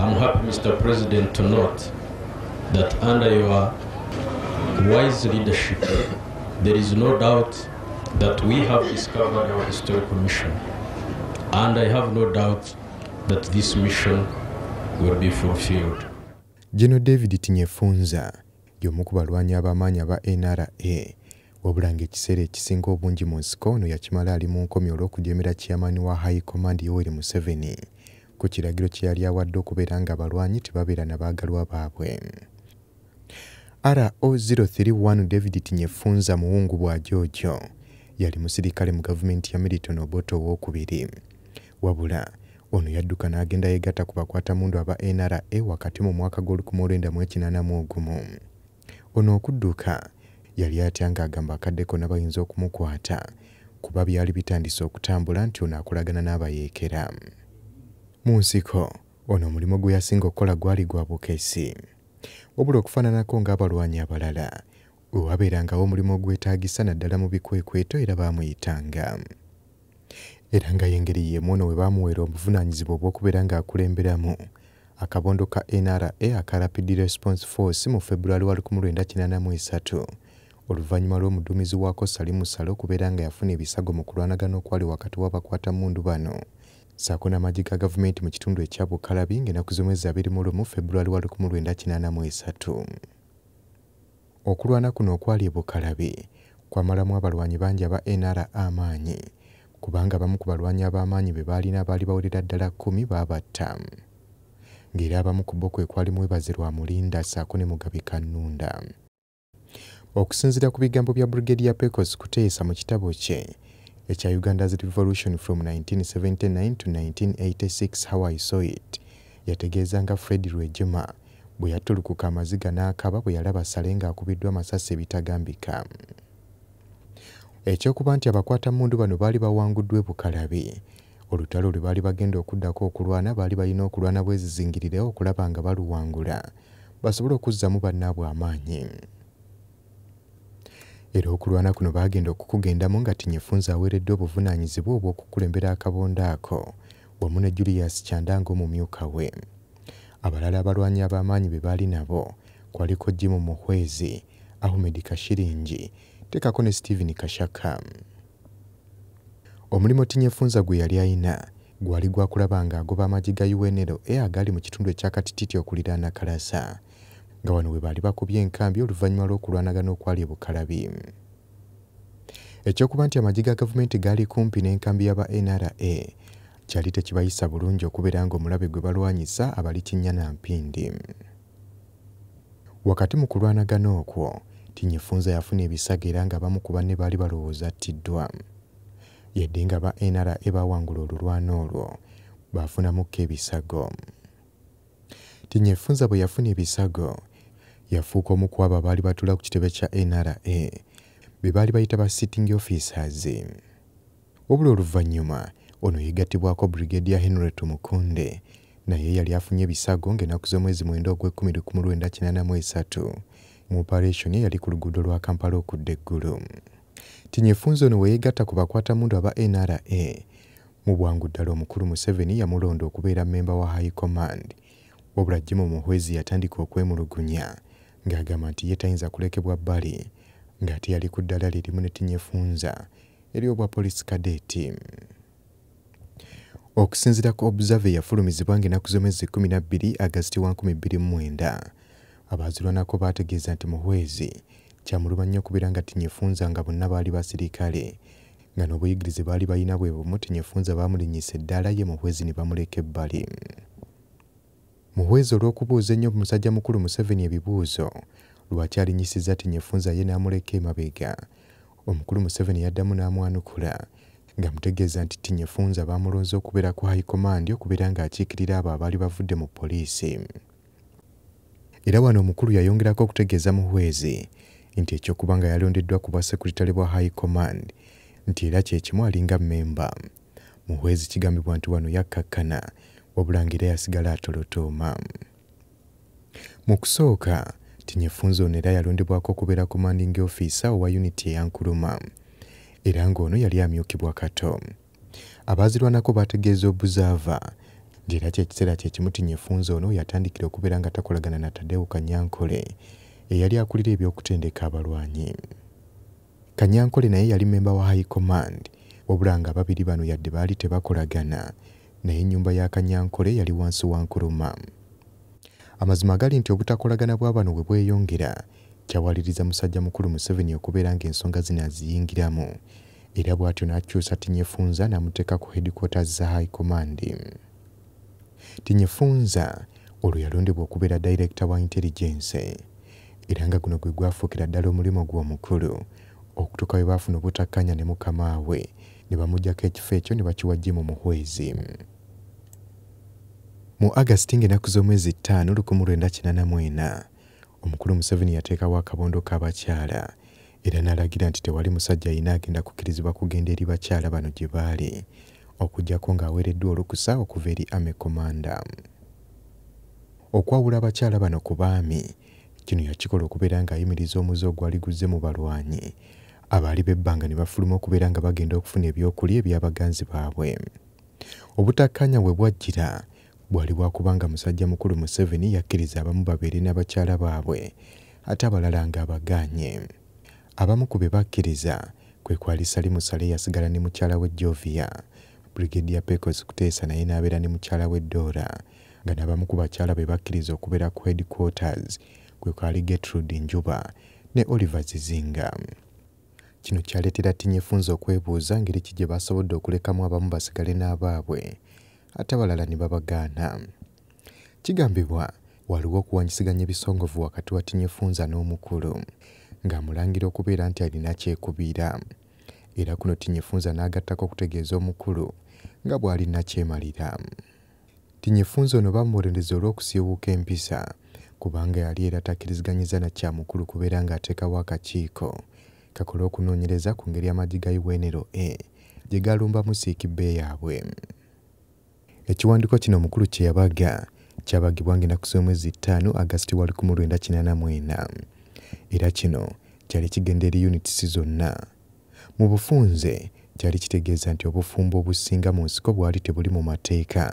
I'm happy, Mr. President, to note that under your wise leadership, there is no doubt that we have discovered our historical mission. And I have no doubt that this mission will be fulfilled. General David Tinyefunza y'omu ku balwanyi abamaanyi aba NRA wabula ng'ekiseera ekisinga obungi mu nsiko ono yakimala ali mu nkomi olw'okujeemera kiyamani wa high command yoweri museveni ku kiragiro kye yali awadde okubeera nga balwanyi tebabeera nabaagalwa baabwe ro031 david tinyefunza muwungu bwa jojo yali musirikale mu gavumenti ya militon obota owokubiri wabula ono yadduka n'agenda yegatta ku bakwatamundu aba nra wakati mu mwaka gw1981 ono okudduka yali atya ng'agamba akaddeko nabayinza okumukwata kuba byali bitandise okutambula nti ono akulagana n'abayeekera mu nsiko ono omulimu gwe yasinga okukola gwali gwa bukeesi wabula okufaananako ng'abalwanyi abalala wewabeerangawo omulimu ogwetaagisa naddala mu bikwekweto era baamuyitanga era nga yengeri yeemu ono we baamuweera obuvunaanyizibwa obw'okubeera ng'akulemberamu akabondo ka nra aka rapid response force mu february wa 1983 oluvannyuma lw'omuduumizi waako salimu salo okubeera nga yafuna ebisago mu kulwanagana okwali wakati w'abakwatammundu bano ssaako n'amagye ga gavumenti mu kitundu ekya bukalabi ng'enaku zomweza 21 februari 1983 okulwana kuno okwali ebukalabi kwamalamu abalwanyi bangi aba nra amaanyi kubanga abamu ku balwanyi ab'amaanyi be baalina baali bawerera ddala 1 baabatta ng'era abamu ku bokwe kwali mwebaze lwa mulinda ssaako ne mugabika nnunda okusinziira ku bigambo bya brigedi ya pecos kuteesa mu kitabo kye ekya uganda's revolution from 1979 to 1986 how i saw it yategeezanga fred rwejema bwe yatulukuka amaziga n'akaba bwe yalaba sale ng'akubiddwa amasasi ebitagambika ekyokuba nti abakwatamundu bano baali bawanguddwa ebukalabi olutalo lwe baali bagenda okuddako okulwana baali balina okulwana bwezizingirire okulaba nga baluwangula basobole okuzzamu bannaabwe amaanyi era okulwana kuno baagenda okukugendamu nga tinyefunza aweeredde obuvunaanyizibwa obw'okukulembera akabonda ako wamu ne julius kyandanga omumyuka we abalala abalwanyi ab'amaanyi be baali nabo kwaliko jimu muhwezi ahmed kashiringi tekako ne stephen kashaka omulimu tinyefunza gwe yali ayina gwali gwakulaba ng'agoba amagi ga unl e agaali mu kitundu ekyakatititi okuliraana kalasa nga wano we baali bakubye enkambi oluvannyuma lw'okulwanagana okwali ebukalabi ekyokuba nti amagi ga gavumenti gaali kumpi n'enkambi yaba nra kyali tekibayisa bulungi okubeera ng'omulabe gwe balwanyisa abalikinnya na mpindi wakati mu kulwanagana okwo tinyefunza yafuna ebisaga era nga bamu ku banne baali balowooza attiddwa yadde nga ba nra bawangula olulwana olwo baafunamukko ebisago tinyefunza bwe yafuna ebisago yafuuka omu ku abo abaali batuula ku kitebe kya nra be baali bayita ba sitting officers wabula oluvannyuma ono yegattibwako brigadia henret mukunde naye yali afunye ebisago ng'ennaku z'omwezi mwenda ogw1983u mu operation yali ku luguudo lwa kampala okudda eggulu tinyefunzi ono weyegatta ku bakwata mundu aba nra mu bwangu ddala omukulu museveni yamulonda okubeera mmemba wa high command wabula jimu muhwezi yatandika okwemulugunya ng'agamba nti ye tayinza kulekebwa bbali ng'ate yali ku ddala lirimu ne tinyefunza eriobwa polisi kadeeti okusinziira ku obusave yafulumizibwa ng'enaku z'omwezi 12 agasiti 29 abaazirwanako baategeeza nti muhwezi kyamuluma nnyo okubeera nga tinyefunza nga bonna baali basirikale nga n'obuyigirize baali bayina bwe bumu tinyefunza baamulinyisa eddaala ye muhwezi ne bamuleka ebbali muhwezi olw'okubuuza ennyo musajja mukulu museveni ebibuuzo lwaki alinyisiza ti nyefunza ye n'amuleka emabega omukulu museveni yaddamu n'amwanukula nga mutegeeza nti tinyefunza baamulonze okubeera ku hayikomandi okubeera ng'akiikirira abo abaali bavudde mu poliisi era wano omukulu yayongerako okutegeeza muhwezi nti ekyokuba nga yalondeddwa ku bwasekuritale bwa hayikomand nti era kyekimu alinga mmemba muhwezi kigambibwa nti wano yakkakkana wabula ngera yasigala atolotooma mu kusooka tinyefunza ono era yalondebwako okubeera commanding ofiisa owa uniti eyankuluma era ng'ono yali amyukibwa kato abaazirwanako baategeeza obuzaava ngera kyekiseera kyekimu tinyefunza ono yatandikira okubeera nga takolagana natadewo kanyankole eyali akulira ebyokutendeka abalwanyi kanyankole naye yali memba wa high command wabula nga ababiri bano yadde baali tebakolagana naye ennyumba ya kanyankole yali wansi wa nkuluma amazima gali nti obutakolagana bw'abano bwe bweyongera kyawaliriza musajja mukulu museveni okubeera ng'ensonga zino aziyingiramu era bw'atyo n'akyusa tinyefunza n'amuteeka ku hedikota za high command tinyefunza olwo yalondebwa okubeera dayirekita wa intelligence era nga guno gwe gwafuukira ddala omulimu gw'omukulu okutuuka bwe baafuna obutakkanya ne mukama we ne bamugyako ekifo ekyo ne bakiwa jimu muhwezi mu agasiti ng'ennaku z'omwezi 5984 omukulu museveni yateekawo akabondo k'abakyala era n'alagira nti tewali musajja yina agenda kukkirizibwa kugenda eri bakyala bano gye baali okugyako ng'aweereddwa olukusa okuva eri ame komanda okwawula abakyala bano ku baami kino yakikola okubeera ng'ayimiriza omuze ogwali guzze mu balwanyi abaali bebbanga ne bafuluma okubeera nga bagenda okufuna ebyokulya ebyabaganzi baabwe obutakkaanya bwe bwajjira bwali bwakubanga musajja mukulu museveni yakkiriza abamu babeere n'abakyala baabwe ate abalala nga abagaanye abamu ku be bakkiriza kwe kwali salimu sale yasigala ne mukyala we jovia brigedi ya pekos kuteesa naye n'abeera ne mukyala we doora nga n'abamu ku bakyala be bakkiriza okubeera ku headquarters kwe kwali getrude njuba ne oliver zizinga kino kyaleetera ttiini efunza okwebuuza ngeri ki gye baasobodde okulekamu abamu basigale n'abaabwe ate abalala ne babagaana kigambibwa waliwo okuwanyisiganya ebisongovu wakati wa ttiini efunza n'omukulu ng'amulangira okubeera nti alina kyekubiira era kuno ttiini efunza n'agattako okutegeeza omukulu nga bw'alina kyemalira ttiini efunza ono bamuwolereza olw'okusiiwuuka empisa kubanga yali era takkiriziganyiza na kyamukulu kubeera ng'ateekawo akakiiko kakola okunoonyereza ku ngeri amagi ga uenro a e, gye galumbamu siikibbe yaabwe ekiwandiiko kino omukulu kye yabaga kyabagibwa ngaenaku z'omwezi 5 agasiti wa 1984 era kino kyali kigenda eri yunitisi zonna mu bufunze kyali kitegeeza nti obufumbo obusinga mu nsiko bwali tebuli mu mateeka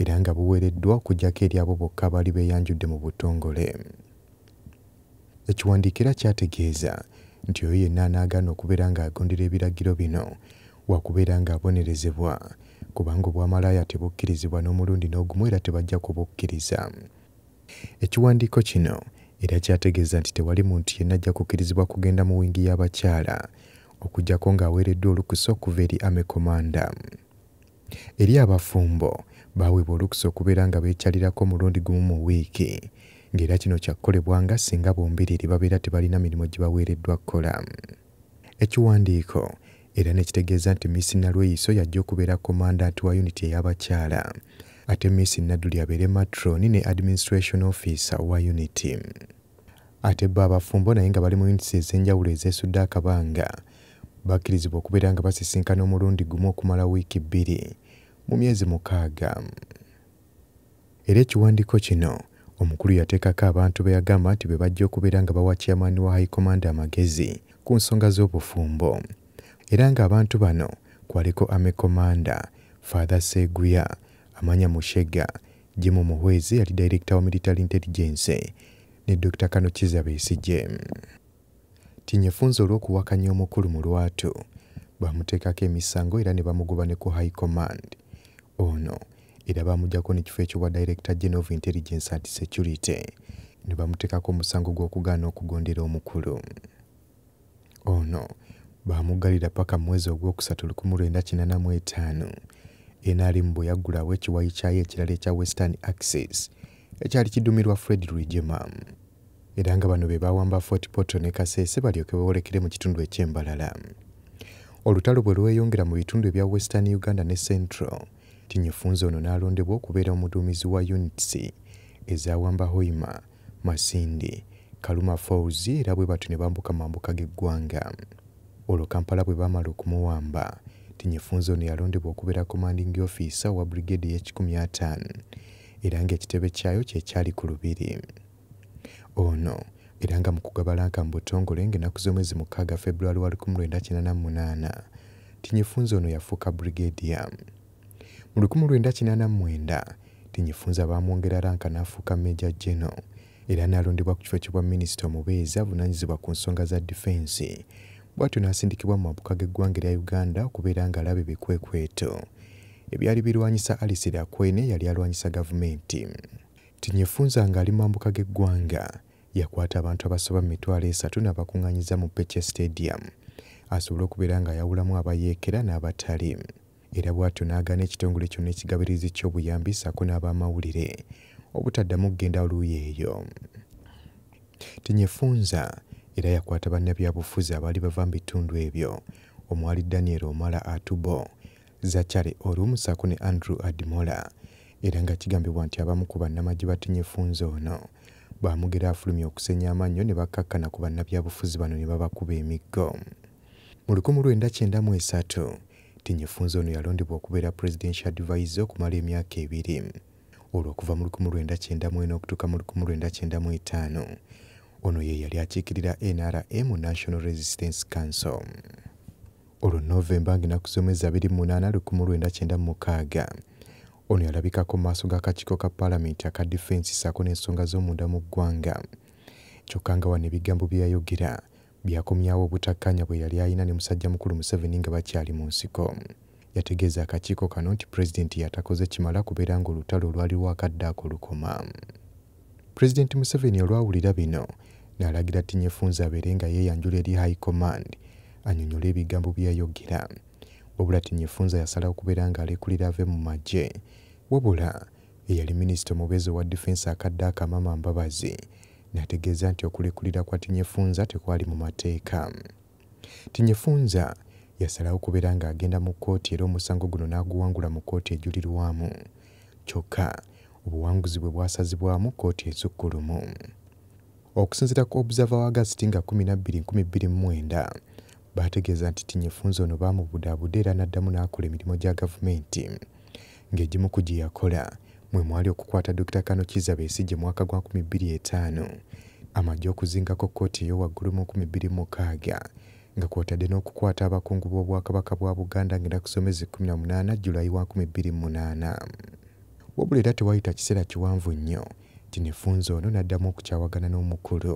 era nga buweereddwa okujjako eri abo bokka abaali beeyanjudde mu butongole ekiwandiikira kyategeeza nti oyo yenna anaagaana okubeera ng'agondera ebiragiro bino wakubeera ng'abonerezebwa kubanga obwamalaaya tebukkirizibwa n'omulundi n'ogumu era tebajja kubukkiriza ekiwandiiko kino era kyategeeza nti tewali muntu yenna ajja kukkirizibwa kugenda mu wingi y'abakyala okugyako ng'aweereddwa olukusa okuva eri amekomanda eri abafumbo baaweebwa olukusa okubeera nga beekyalirako omulundi gumu mu wiiki ng'era kino kyakolebwa nga singa bombiriri babeera tebalina mirimu gye baweereddwa kkola ekiwandiiko era nekitegeeza nti miss nalweyiso yajja okubeera komandanti wa uniti ey'abakyala ate miss nadduli abeere matroni ne administration officer wa uniti ate bo abafumbo naye nga bali mu unitis ez'enjawulo ezeesudde akabanga bakkirizibwa okubeera nga basisinkana omulundi gumu okumala wiiki bbiri mu myezi mukaaga era ekiwandiiko kino omukulu yateekako abantu be yagamba nti be bajja okubeera nga bawa kyamaani wa high command amagezi ku nsonga z'obufumbo era ng'abantu bano kwaliko amekomanda fathe seguya amanya mushega jimu muhwezi yali directa wa military intelligence ne dr kano kizabeesije tinyefunza olw'okuwakanya omukulu mu lwatu bamuteekako emisango era ne bamuguba ne ku high command ono oh era baamugyako ne kifo ekyo bwa director general of intelligence and security ne bamuteekako omusango gw'okugaana okugondera omukulu ono baamuggalira paka mwezi ogwokusatu 1985 enaali mu bwe yaggulawo ekiwayi kyayo ekirala ekya western access ekyali kidumirwa fred rigema era nga bano be baawamba fort porto ne kaseese balyoke bewolekere mu kitundu ekyembalala olutalo bwe lweyongera mu bitundu ebya western uganda ne central tinyufunze ono n'alondebwa okubeera omuduumizi wa unitsi ezaawamba hoima masindi kaluma fawzi era bwe batyo ne bambuka mambuka g'eggwanga olwo kampala bwe baamala okumuwamba tinyufunze ono yalondebwa okubeera commanding officer wa brigade ye15 era ng'ekitebe kyayo kyekyali ku lubiri ono era nga mu kugaba lanka mu butongole ng'ennaku z'omwezi mukaaga februari wa 1988 tinyufunze ono yafuuka brigadia mu 1989 tinyifunza baamwongera ranka n'afuuka meja general era n'alondebwa ku kifo kyebwa minisita omubeezi avunaanyizibwa ku nsonga za difensi bw'atyo n'asindikibwa mu mabuka g'eggwanga erya uganda okubeera nga alaba ebikwekweto ebyali birwanyisa alisir akwene yali alwanyisa gavumenti tinyefunza ng'ali mambuka g'eggwanga yakwata abantu abasoba mu mitwalo esatu n'abakuŋŋanyiza mu peche stadium asobole okubeera ng'ayawulamu abayeekera n'abatali era bw'atyo n'agaana ekitongole kyonna ekigabirizi ky'obuyambi ssaako n'abamawulire obutaddamu kgenda oluuyi eyo tinyefunza era yakwata bannabyabufuzi abaali bava mu bitundu ebyo omwali daniyeri omala atubo zakyale olumu ssaako ne andrew admola era nga kigambibwa nti abamu ku bannamagye batinyefunza ono bamugera afulumya okusenya amannyo ne bakkakkana ku bannabyabufuzi bano ne babakuba emiggo mu 1993 tinyefunza ono yalondebwa okubeera presidential advisor okumala emyaka ebiri olwokuva mu 1994 okutuuka mu 1995 ono ye yali akiikirira nrm national resistance council olwo novemba nga enaku z'omwezi 28996 ono yalabikako mu maaso g'akakiiko ka paalamenti aka difensi saako n'ensonga z'omunda mu ggwanga kyokka nga wano ebigambo bye yayogera byakomyawo obutakkaanya bwe yali ayina ne musajja mukulu museveni nga bakyali mu nsiko yategeeza akakiiko kano nti pulezidenti yatakoze kimala kubeera ng'olutalo olwaliwo akaddaako lukoma pulezidenti museveni olwawulira bino n'alagira tinyefunza abeere nga yeeyanjula eri high command anyonyola ebigambo bye yayogera wabula tinyefunza yasala okubeera ng'alekulira ave mu magye wabula eyali minisita omubeezi owa difensi akaddaako amama mbabazi n'ategeeza nti okulekulira kwa tinyefunza tekwali mu mateeka tinyefunza yasalawo okubeera ng'agenda mu kkooti era omusango guno n'aguwangula mu kkooti ejulirwamu kyokka obuwanguzi bwe bwasazibwamu kkooti ezukkulumu okusinziira ku obusava wa agasiti nga 12209 baategeeza nti tinyefunza ono baamubudaabuda era n'addamu n'akola emirimu gya gavumenti ng'egimu ku gye yakola mwe mwali okukwata dr kano kizabe esijje mwaka gwa 2005 amajje okuzingako kkooti ey'owaggulu mu 2006 nga kwotadde n'okukwata abakungu b'obwakabaka bwa buganda ngenda kusomezi 18 julayi wa 208 wabula era tewayita kiseera kiwanvu nnyo tinefunza ono n'addamu okukyawagana n'omukulu